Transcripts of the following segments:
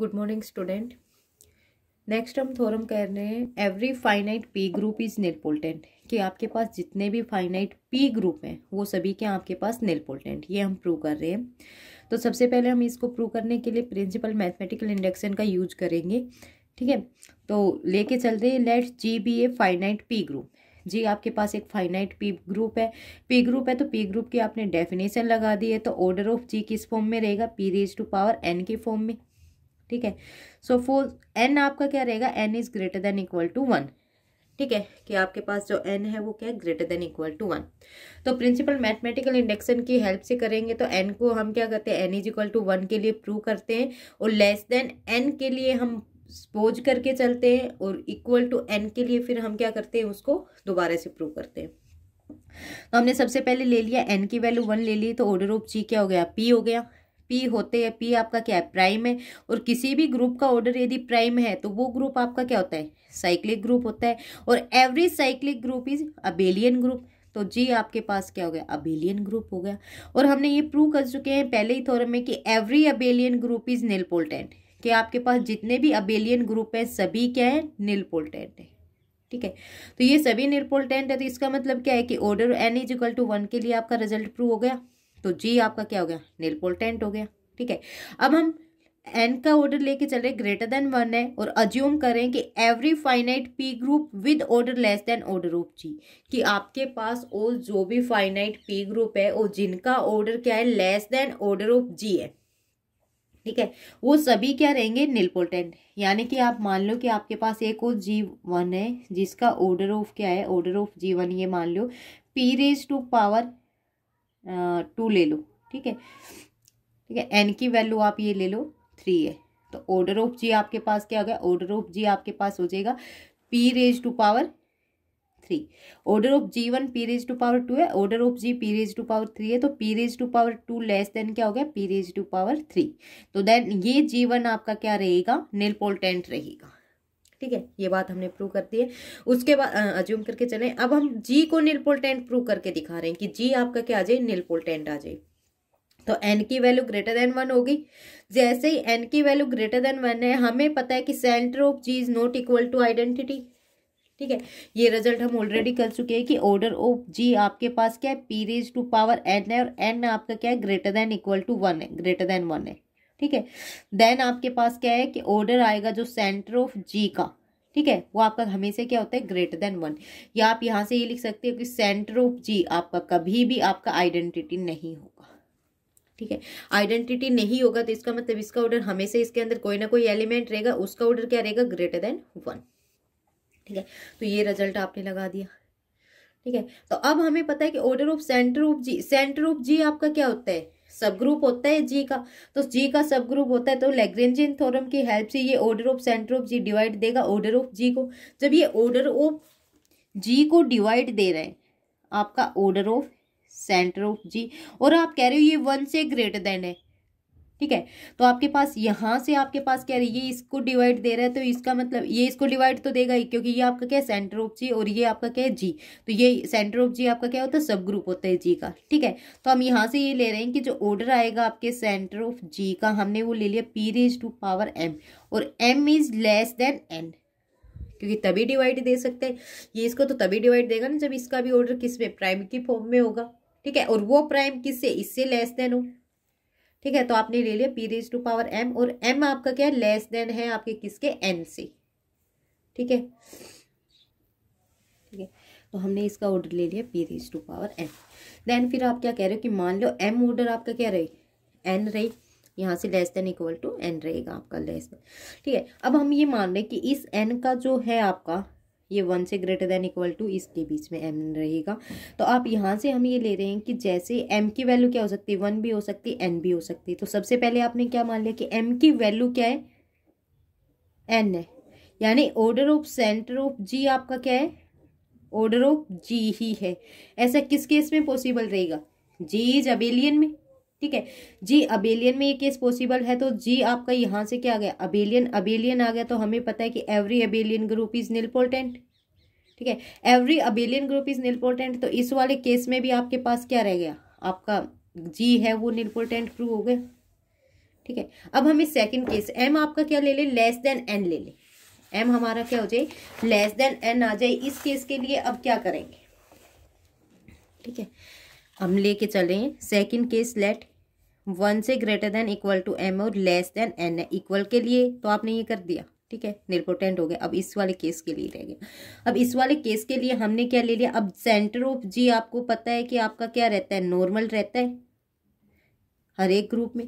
good morning student next हम theorem कह रहे हैं every finite P group is nilpotent कि आपके पास जितने भी फाइनाइट पी ग्रुप हैं वो सभी के आपके पास नेलपोल्टेंट ये हम प्रूव कर रहे हैं तो सबसे पहले हम इसको प्रूव करने के लिए प्रिंसिपल मैथमेटिकल इंडक्शन का यूज करेंगे ठीक है तो लेके चलते हैं let G be a finite P group G आपके पास एक फाइनाइट पी ग्रुप है पी ग्रुप है तो पी ग्रुप की आपने डेफिनेशन लगा दी है तो ऑर्डर ऑफ जी किस फॉर्म में रहेगा p raise to power n के फॉर्म में ठीक है सो फो एन आपका क्या रहेगा n is greater than equal to one ठीक है कि आपके पास जो एन है वो क्या है greater than equal to one तो प्रिंसिपल मैथमेटिकल इंडक्शन की हेल्प से करेंगे तो एन को हम क्या करते हैं n is equal to one के लिए प्रूव करते हैं और लेस देन एन के लिए हम सपोज करके चलते हैं और इक्वल टू एन के लिए फिर हम क्या करते हैं उसको दोबारा से प्रूव करते हैं तो हमने सबसे पहले ले लिया एन की वैल्यू वन ले ली तो ऑर्डर ऑफ जी क्या हो गया पी हो गया पी होते हैं पी आपका क्या है प्राइम है और किसी भी ग्रुप का ऑर्डर यदि प्राइम है तो वो ग्रुप आपका क्या होता है साइक्लिक ग्रुप होता है और every cyclic group is abelian group तो जी आपके पास क्या हो गया अबेलियन ग्रुप हो गया और हमने ये प्रूव कर चुके हैं पहले ही थोरम में कि every abelian group is nilpotent कि आपके पास जितने भी अबेलियन ग्रुप हैं सभी क्या है निलपोल्टेंट है ठीक है तो ये सभी निरपोल्टेंट है तो इसका मतलब क्या है कि order n is equal to one के लिए आपका रिजल्ट प्रूव हो गया तो जी आपका क्या हो गया नेल पोलटेंट हो गया ठीक है अब हम एन का ऑर्डर लेके चल रहे ग्रेटर देन वन है और अज्यूम करें कि every finite P group with order less than order of G कि आपके पास और जो भी फाइनाइट पी ग्रुप है और जिनका ऑर्डर क्या है less than order of G है ठीक है वो सभी क्या रहेंगे निलपोटेंट यानी कि आप मान लो कि आपके पास एक और जी वन है जिसका ऑर्डर ऑफ क्या है ऑर्डर ऑफ जी वन ये मान लो P raise to power two ले लो ठीक है ठीक है एन की वैल्यू आप ये ले लो थ्री है तो ऑर्डर ऑफ जी आपके पास क्या हो गया ऑर्डर ऑफ जी आपके पास हो जाएगा P raise to power three order of G one P raise to power two है order of G P raise to power three है तो P raise to power two less than क्या हो गया P raise to power three तो then ये G one आपका क्या रहेगा निलपोल रहेगा ठीक है ये बात हमने प्रूव कर दी है उसके बाद अज्यूम करके चले अब हम जी को निलपोलटेंट प्रूव करके दिखा रहे हैं कि जी आपका क्या आ जाए निलपोलटेंट आ जाए तो एन की वैल्यू ग्रेटर देन वन होगी जैसे ही एन की वैल्यू ग्रेटर देन वन है हमें पता है कि centre of G is not equal to identity ठीक है ये रिजल्ट हम ऑलरेडी कर चुके हैं कि ऑर्डर ऑफ जी आपके पास क्या है P raise to power N है और एन आपका क्या है greater than equal to one है ग्रेटर देन वन है ठीक है देन आपके पास क्या है कि ऑर्डर आएगा जो सेंटर ऑफ जी का ठीक है वो आपका हमेशा क्या होता है ग्रेटर देन वन या आप यहाँ से ये लिख सकते हो कि सेंटर ऑफ जी आपका कभी भी आपका आइडेंटिटी नहीं होगा ठीक है आइडेंटिटी नहीं होगा तो इसका मतलब इसका ऑर्डर हमेशा इसके अंदर कोई ना कोई एलिमेंट रहेगा उसका ऑर्डर क्या रहेगा ग्रेटर देन वन ठीक है तो ये रिजल्ट आपने लगा दिया ठीक है तो अब हमें पता है कि order of centre of G centre of G आपका क्या होता है सब ग्रुप होता है जी का तो जी का सब ग्रुप होता है तो लेग्रेंजियन थ्योरम की हेल्प से ये order of centre of G divide देगा ऑर्डर ऑफ जी को जब ये ऑर्डर ऑफ जी को डिवाइड दे रहे हैं आपका order of centre of G और आप कह रहे हो ये वन से ग्रेटर देन है ठीक है तो आपके पास यहाँ से आपके पास क्या ये इसको डिवाइड दे रहा है तो इसका मतलब ये इसको डिवाइड तो देगा ही क्योंकि ये आपका क्या है सेंटर ऑफ जी और ये आपका क्या है जी तो ये सेंटर ऑफ जी आपका क्या होता है सब ग्रुप होता है जी का ठीक है तो हम यहाँ से ये ले रहे हैं कि जो ऑर्डर आएगा आपके सेंटर ऑफ जी का हमने वो ले लिया P raise to power M और M is less than N क्योंकि तभी डिवाइड दे सकते हैं ये इसको तो तभी डिवाइड देगा ना जब इसका भी ऑर्डर किस में प्राइम की फॉर्म में होगा ठीक है और वो प्राइम किससे इससे लेस देन हो ठीक है तो आपने ले लिया P raise to power M और एम आपका क्या है लेस देन है आपके किसके एन से ठीक है ठीक है तो हमने इसका ऑर्डर ले लिया P raise to power N then फिर आप क्या कह रहे हो कि मान लो एम ऑर्डर आपका क्या रहे एन रही यहाँ से less than equal to N रहेगा आपका लेस देन ठीक है अब हम ये मान रहे कि इस एन का जो है आपका ये वन से ग्रेटर देन इक्वल टू इसके बीच में एम रहेगा तो आप यहाँ से हम ये ले रहे हैं कि जैसे एम की वैल्यू क्या हो सकती है वन भी हो सकती है एन भी हो सकती है तो सबसे पहले आपने क्या मान लिया कि एम की वैल्यू क्या है एन है यानी order of centre of G आपका क्या है ऑर्डर ऑफ जी ही है ऐसा किस केस में पॉसिबल रहेगा जी इज अबेलियन में ठीक है जी अबेलियन में ये केस पॉसिबल है तो जी आपका यहाँ से क्या आ गया अबेलियन अबेलियन आ गया तो हमें पता है कि every abelian group is nilpotent ठीक है every abelian group is nilpotent तो इस वाले केस में भी आपके पास क्या रह गया आपका जी है वो निलपोर्टेंट प्रूव हो गया ठीक है अब हमें सेकेंड केस एम आपका क्या ले ले लेस देन एन ले ले एम हमारा क्या हो जाए लेस देन एन आ जाए इस केस के लिए अब क्या करेंगे ठीक है हम लेके चले सेकंड केस लेट वन से greater than equal to M और लेस देन एन है इक्वल के लिए तो आपने ये कर दिया ठीक है निरपोटेंट हो गया अब इस वाले केस के लिए रह गया अब इस वाले केस के लिए हमने क्या ले लिया अब सेंटर ऑफ जी आपको पता है कि आपका क्या रहता है नॉर्मल रहता है हर एक ग्रुप में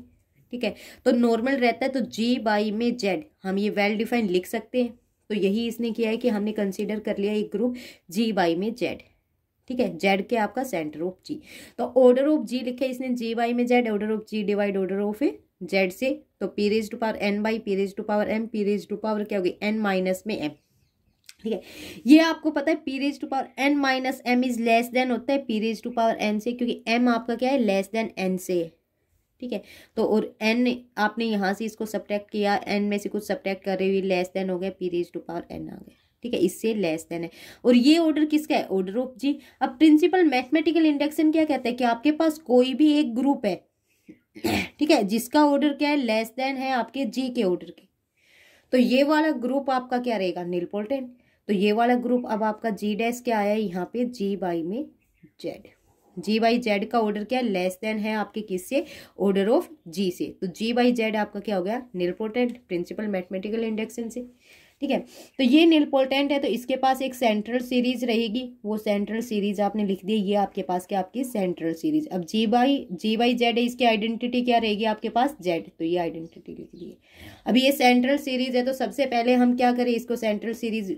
ठीक है तो नॉर्मल रहता है तो जी बाई में जेड हम ये वेल डिफाइंड लिख सकते हैं तो यही इसने किया है कि हमने कंसिडर कर लिया एक ग्रुप जी बाई में जेड ठीक है जेड के आपका सेंटर ऑफ जी तो ऑर्डर ऑफ जी लिखे इसने जी वाई में Z order of G divide order of Z से तो P raise to power N by P raise to power M P raise to power क्या होगी एन माइनस में M ठीक है ये आपको पता है P raise to power N minus M is less than होता है P raise to power N से क्योंकि एम आपका क्या है लेस देन एन से ठीक है तो और एन आपने यहाँ से इसको सब्ट्रैक्ट किया एन में से कुछ सब्ट्रैक्ट कर रही हुई लेस देन हो गया P raise to power N आ गया ठीक है इससे लेस देन है और ये ऑर्डर किसका है ऑर्डर ऑफ जी अब प्रिंसिपल मैथमेटिकल इंडक्शन क्या कहता है कि आपके पास कोई भी एक ग्रुप है ठीक है जिसका ऑर्डर क्या है लेस देन है आपके जी के ऑर्डर के तो ये वाला ग्रुप आपका क्या रहेगा निलपोल्टेन तो ये वाला ग्रुप अब आपका जी डैश क्या आया यहाँ पे जी बाई में जेड जी बाई जेड का ऑर्डर क्या है लेस देन है आपके किस से ऑर्डर ऑफ जी से तो जी बाई जेड आपका क्या हो गया निलपोटेंट प्रिंसिपल मैथमेटिकल इंडक्शन से ठीक है तो ये निलपोल्टेंट है तो इसके पास एक सेंट्रल सीरीज रहेगी वो सेंट्रल सीरीज आपने लिख दी ये आपके पास क्या आपकी सेंट्रल सीरीज अब G by G by Z है इसकी आइडेंटिटी क्या रहेगी आपके पास जेड तो ये आइडेंटिटी लिख दी अब ये सेंट्रल सीरीज है तो सबसे पहले हम क्या करें इसको सेंट्रल सीरीज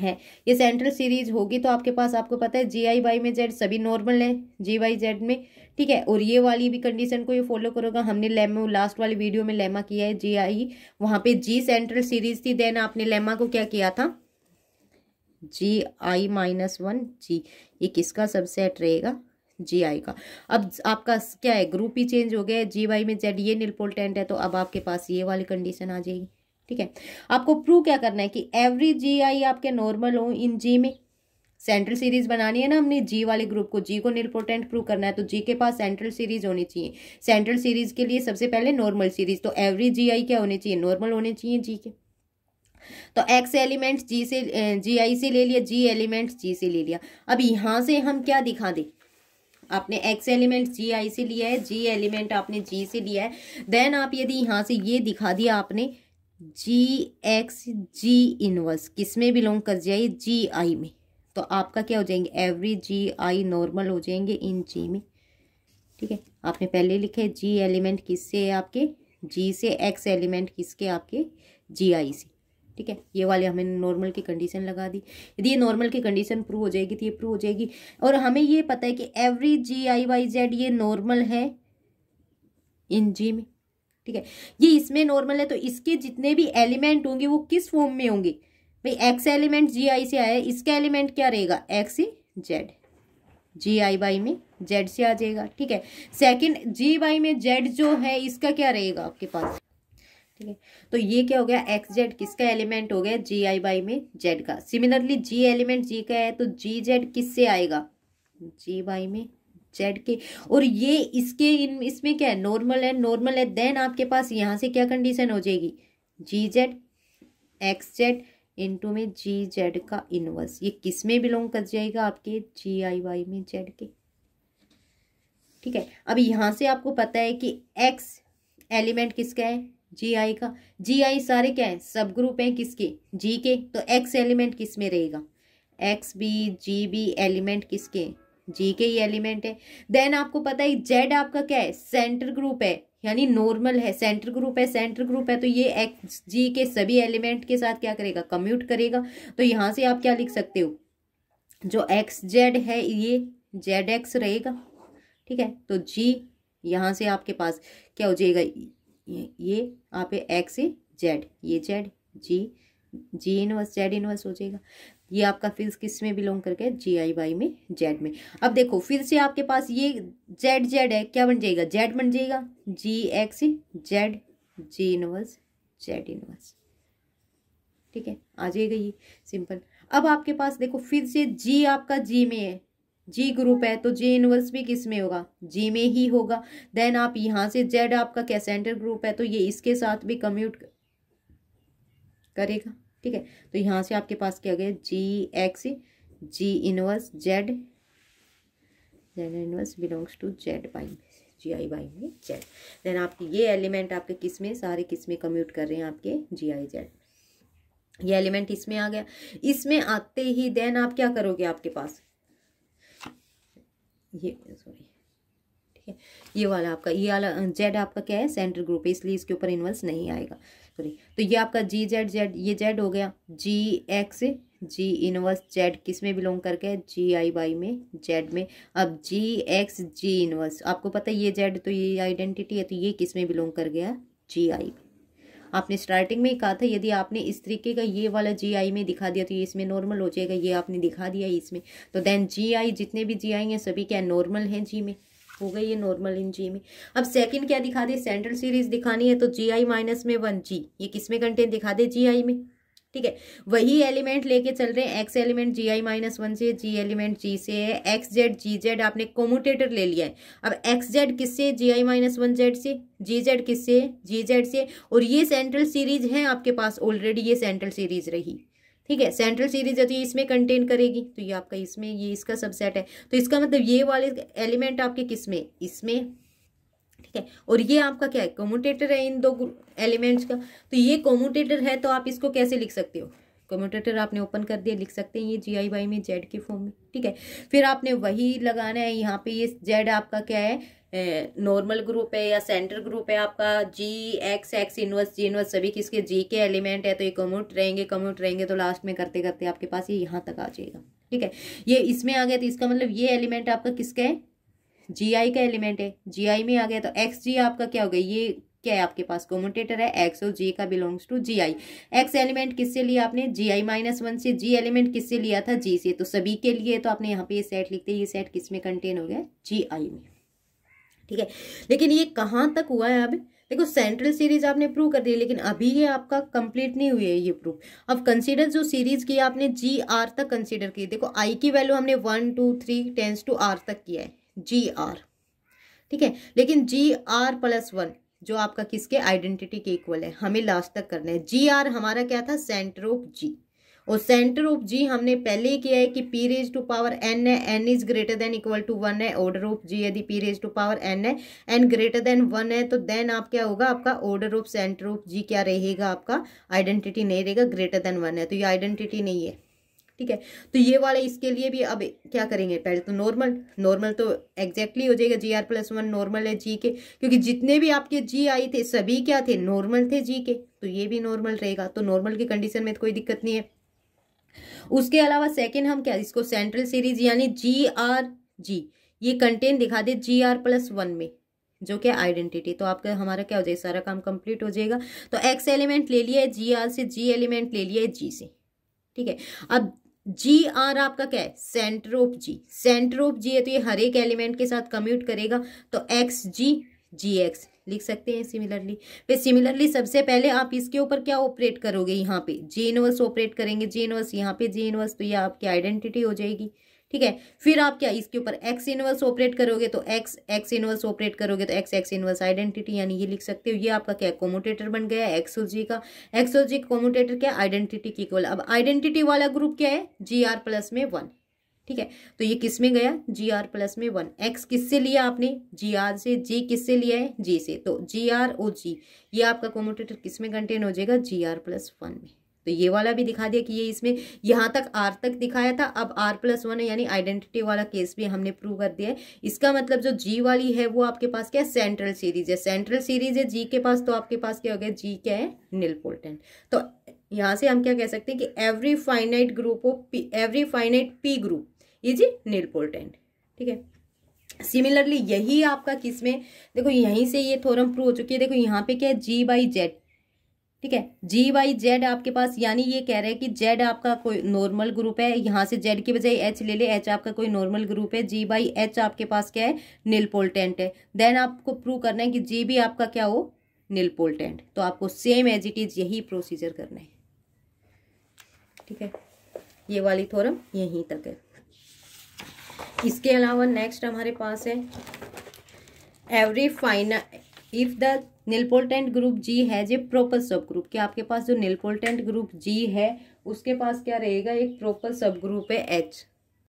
है ये सेंट्रल सीरीज होगी तो आपके पास आपको पता है जी आई वाई में जेड सभी नॉर्मल है जी वाई जेड में ठीक है और ये वाली भी कंडीशन को ये फॉलो करोगा हमने लेमा लास्ट वाली वीडियो में लेमा किया है जी आई वहाँ पे जी सेंट्रल सीरीज थी देन आपने लेमा को क्या किया था जी आई माइनस वन जी ये किसका सबसेट रहेगा जी आई का अब आपका क्या है ग्रुप ही चेंज हो गया है जी वाई में जेड ये निलपोल टेंट है तो अब आपके पास ये वाली कंडीशन आ जाएगी ठीक है आपको प्रूव क्या करना है कि एवरी जी आई आपके नॉर्मल हो इन जी में सेंट्रल सीरीज बनानी है ना हमने जी वाले ग्रुप को जी को निरपोर्टेंट प्रूव करना है तो जी के पास सेंट्रल सीरीज होनी चाहिए सेंट्रल सीरीज के लिए सबसे पहले नॉर्मल सीरीज तो एवरी जी आई क्या होनी चाहिए नॉर्मल होने चाहिए जी के तो एक्स एलिमेंट जी से जी आई से ले लिया जी एलिमेंट जी से ले लिया अब यहाँ से हम क्या दिखा दें आपने एक्स एलिमेंट जी आई से लिया है जी एलिमेंट आपने जी से लिया है देन आप यदि यहाँ से ये दिखा दिया आपने जी एक्स जी इनवर्स किस में बिलोंग कर जाए जी आई में तो आपका क्या हो जाएंगे एवरी जी आई नॉर्मल हो जाएंगे इन जी में ठीक है आपने पहले लिखा है जी एलिमेंट किससे है आपके जी से एक्स एलिमेंट किसके आपके जी आई से ठीक है ये वाले हमें नॉर्मल की कंडीशन लगा दी यदि ये नॉर्मल की कंडीशन प्रूव हो जाएगी तो ये प्रूव हो जाएगी और हमें ये पता है कि every G I by Z ये नॉर्मल है इन जी में ठीक है ये इसमें नॉर्मल है तो इसके जितने भी एलिमेंट होंगे वो किस फॉर्म में होंगे भाई एक्स एलिमेंट जी आई से आया इसका एलिमेंट क्या रहेगा X Z G I by में जेड से आ जाएगा ठीक है सेकंड जी वाई में जेड जो है इसका क्या रहेगा आपके पास ठीक है तो ये क्या हो गया एक्स जेड किसका एलिमेंट हो गया जी आई वाई में जेड का सिमिलरली जी एलिमेंट जी का है तो जी जेड किससे आएगा जी वाई में जेड के और ये इसके इन इसमें क्या है नॉर्मल है नॉर्मल है देन आपके पास यहाँ से क्या कंडीशन हो जाएगी G Z X Z into में जी जेड का इनवर्स ये किस में बिलोंग कर जाएगा आपके जी आई वाई में जेड के ठीक है अब यहाँ से आपको पता है कि एक्स एलिमेंट किसका है जी आई का जी आई सारे क्या है सब ग्रुप हैं किसके जी के तो एक्स एलिमेंट किस में रहेगा X B G B element किसके जी के ही एलिमेंट है देन आपको पता है जेड आपका क्या है सेंटर ग्रुप है यानी नॉर्मल है सेंटर ग्रुप है सेंटर ग्रुप है तो ये एक्स जी के सभी एलिमेंट के साथ क्या करेगा कम्यूट करेगा तो यहाँ से आप क्या लिख सकते हो जो एक्स जेड है ये जेड एक्स रहेगा ठीक है तो जी यहाँ से आपके पास क्या हो जाएगा ये आप एक्स जेड ये Z G G inverse Z inverse हो जाएगा ये आपका फिल्स किस में बिलोंग करके जी आई वाई में जेड में अब देखो फिर से आपके पास ये जेड जेड है क्या बन जाएगा जेड बन जाएगा G X Z G inverse Z inverse ठीक है आ जाएगा ये सिंपल अब आपके पास देखो फिर से जी आपका जी में है जी ग्रुप है तो जे इनवर्स भी किस में होगा जी में ही होगा देन आप यहाँ से जेड आपका कैसेंटर ग्रुप है तो ये इसके साथ भी कम्यूट करेगा ठीक है तो यहाँ से आपके पास क्या गया G X G inverse Z Z inverse belongs to Z by G I by में जेड देन आपके ये एलिमेंट आपके किस में सारे किस में कम्यूट कर रहे हैं आपके जी आई जेड ये एलिमेंट इसमें आ गया इसमें आते ही देन आप क्या करोगे आपके पास ये सॉरी ठीक है ये वाला आपका ये वाला जेड आपका क्या है सेंटर ग्रुप है इसलिए इसके ऊपर इनवर्स नहीं आएगा सॉरी तो ये आपका जी जेड जेड ये जेड हो गया G X G inverse Z किस में बिलोंग करके जी आई वाई में जेड में अब जी एक्स जी इनवर्स आपको पता है ये जेड तो ये आइडेंटिटी है तो ये किस में बिलोंग कर गया जी आई आपने स्टार्टिंग में ही कहा था यदि आपने इस तरीके का ये वाला जी आई में दिखा दिया तो ये इसमें नॉर्मल हो जाएगा ये आपने दिखा दिया इसमें तो देन जी आई जितने भी जी आई हैं सभी क्या नॉर्मल हैं जी में हो गई ये नॉर्मल इन जी में अब सेकंड क्या दिखा दे सेंट्रल सीरीज दिखानी है तो जी आई माइनस में वन जी ये किस में कंटेंट दिखा दे जी आई में ठीक है वही एलिमेंट लेके चल रहे हैं X element G I minus one से जी एलिमेंट जी से है एक्स जेड जी जेड आपने कोमोटेटर ले लिया है अब एक्स जेड किससे G I minus one Z से जी जेड किस से जी जेड से और ये सेंट्रल सीरीज है आपके पास ऑलरेडी ये सेंट्रल सीरीज रही ठीक है सेंट्रल सीरीज है तो ये इसमें कंटेन करेगी तो ये आपका इसमें ये इसका सबसेट है तो इसका मतलब ये वाले एलिमेंट आपके किस में इसमें ठीक है और ये आपका क्या है कॉमोटेटर है इन दो एलिमेंट्स का तो ये कॉमोटेटर है तो आप इसको कैसे लिख सकते हो कम्यूटेटर आपने ओपन कर दिया लिख सकते हैं ये जी आई वाई में जेड के फॉर्म में ठीक है फिर आपने वही लगाना है यहाँ पे ये जेड आपका क्या है नॉर्मल ग्रुप है या सेंटर ग्रुप है आपका G X X inverse G inverse सभी किसके जी के एलिमेंट है तो ये कम्यूट रहेंगे कम्यूट रहेंगे तो लास्ट में करते करते आपके पास ये यहाँ तक आ जाएगा ठीक है ये इसमें आ गया तो इसका मतलब ये एलिमेंट आपका किसका है जी आई का एलिमेंट है जी आई में आ गया तो एक्स जी आपका क्या हो गया ये क्या है आपके पास कॉमोटेटर है एक्स और जी का belongs to G I X element किससे लिया आपने जी आई माइनस वन से जी एलिमेंट किससे लिया था जी से तो सभी के लिए तो आपने यहाँ पे ये सेट लिखते ये सेट किस में कंटेन हो गया जी आई में ठीक है लेकिन ये कहाँ तक हुआ है अब देखो सेंट्रल सीरीज आपने प्रूव कर दी लेकिन अभी ये आपका कंप्लीट नहीं हुई है ये प्रूफ अब कंसीडर जो सीरीज की आपने जी आर तक कंसीडर की देखो आई की वैल्यू हमने one two three tens to R तक किया है जी आर ठीक है लेकिन जी आर प्लस वन जो आपका किसके आइडेंटिटी के इक्वल है हमें लास्ट तक करना है जी आर हमारा क्या था सेंटर ऑफ जी और सेंटर ऑफ जी हमने पहले ही किया है कि P raise to power N है N is greater than equal to one है ऑर्डर ऑफ जी यदि P raise to power N है एन ग्रेटर देन वन है तो देन आप क्या होगा आपका order of centre of G क्या रहेगा आपका आइडेंटिटी नहीं रहेगा ग्रेटर देन वन है तो ये आइडेंटिटी नहीं है ठीक है तो ये वाला इसके लिए भी अब क्या करेंगे पहले तो नॉर्मल नॉर्मल तो एग्जैक्टली हो जाएगा G R plus one normal है जी के क्योंकि जितने भी आपके जी आई थे सभी क्या थे नॉर्मल थे जी के तो ये भी नॉर्मल रहेगा तो नॉर्मल की कंडीशन में तो कोई दिक्कत नहीं है उसके अलावा सेकेंड हम क्या इसको सेंट्रल सीरीज यानी जी आर जी ये कंटेंट दिखा दे जी आर प्लस वन में जो क्या आइडेंटिटी तो आपका हमारा क्या हो जाएगा सारा काम कंप्लीट हो जाएगा तो एक्स एलिमेंट ले लिया है जी आर से जी एलिमेंट ले लिया है जी से ठीक है अब जी आर आपका क्या है centre of G centre of G है तो ये हर एक एलिमेंट के साथ कम्यूट करेगा तो एक्स जी जी एक्स लिख सकते हैं सिमिलरली फिर सिमिलरली सबसे पहले आप इसके ऊपर क्या ऑपरेट करोगे यहाँ पे जे इनवर्स ऑपरेट करेंगे जे इनवर्स यहाँ पे जे इनवर्स तो ये आपकी आइडेंटिटी हो जाएगी ठीक है फिर आप क्या इसके ऊपर एक्स इनवर्स ऑपरेट करोगे तो एक्स एक्स इनवर्स ऑपरेट करोगे तो एक्स एक्स इनवर्स आइडेंटिटी यानी ये लिख सकते हो ये आपका क्या कोमोटेटर बन गया एक्सओ जी का एक्सओ जी कोमोटेटर क्या आइडेंटिटी की अब आइडेंटिटी वाला ग्रुप क्या है जी आर प्लस में वन ठीक है तो ये किस में गया जी आर प्लस में वन एक्स किस से लिया आपने जी आर से जे किससे लिया है जे से तो जी आर ओ जी ये आपका कॉमोटेटर किस में कंटेन हो जाएगा जी आर प्लस वन में तो ये वाला भी दिखा दिया कि ये इसमें यहाँ तक आर तक दिखाया था अब आर प्लस वन है यानी आइडेंटिटी वाला केस भी हमने प्रूव कर दिया है इसका मतलब जो जी वाली है वो आपके पास क्या है सेंट्रल सीरीज है सेंट्रल सीरीज है जी के पास तो आपके पास क्या हो गया जी क्या है निलपोल्टन तो यहाँ से हम क्या कह सकते हैं कि every finite group of every finite P group is nilpotent ठीक है सिमिलरली यही आपका किस में देखो यहीं से ये थोरम प्रूव हो चुकी है देखो यहाँ पे क्या है जी बाई जेड ठीक है जी बाई जेड आपके पास यानी ये कह रहा है कि जेड आपका कोई नॉर्मल ग्रुप है यहाँ से जेड की बजाय एच ले ले एच आपका कोई नॉर्मल ग्रुप है जी बाई एच आपके पास क्या है निलपोल्टेंट है देन आपको प्रूव करना है कि जी भी आपका क्या हो निलपोल्टेंट तो आपको सेम एज इट इज यही प्रोसीजर करना है ठीक है ये वाली थोरम यहीं तक है इसके अलावा नेक्स्ट हमारे पास है every finite if the nilpotent group G has a proper subgroup कि आपके पास जो नीलपोल्टेंट ग्रुप जी है उसके पास क्या रहेगा एक प्रोपर सब ग्रुप है एच